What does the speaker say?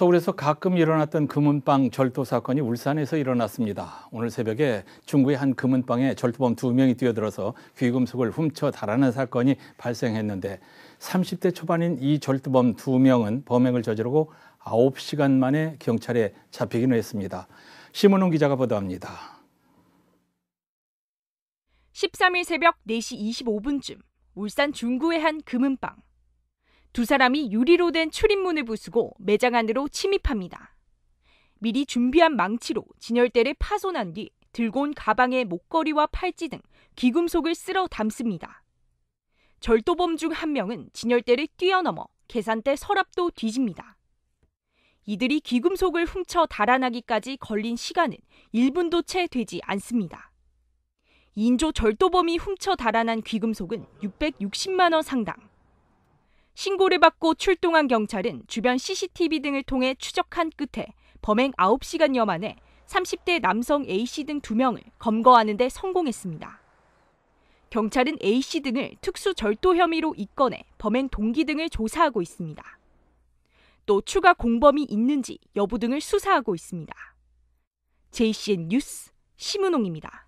서울에서 가끔 일어났던 금은방 절도 사건이 울산에서 일어났습니다. 오늘 새벽에 중구의 한 금은방에 절도범 두 명이 뛰어들어서 귀금속을 훔쳐 달아난 사건이 발생했는데 30대 초반인 이 절도범 두 명은 범행을 저지르고 9시간 만에 경찰에 잡히기는 했습니다. 심은웅 기자가 보도합니다. 13일 새벽 4시 25분쯤 울산 중구의 한 금은방. 두 사람이 유리로 된 출입문을 부수고 매장 안으로 침입합니다. 미리 준비한 망치로 진열대를 파손한 뒤 들고 온 가방에 목걸이와 팔찌 등 귀금속을 쓸어 담습니다. 절도범 중 한 명은 진열대를 뛰어넘어 계산대 서랍도 뒤집니다. 이들이 귀금속을 훔쳐 달아나기까지 걸린 시간은 1분도 채 되지 않습니다. 인조 절도범이 훔쳐 달아난 귀금속은 660만 원 상당. 신고를 받고 출동한 경찰은 주변 CCTV 등을 통해 추적한 끝에 범행 9시간여 만에 30대 남성 A씨 등 2명을 검거하는 데 성공했습니다. 경찰은 A씨 등을 특수 절도 혐의로 입건해 범행 동기 등을 조사하고 있습니다. 또 추가 공범이 있는지 여부 등을 수사하고 있습니다. JCN 뉴스 심은홍입니다.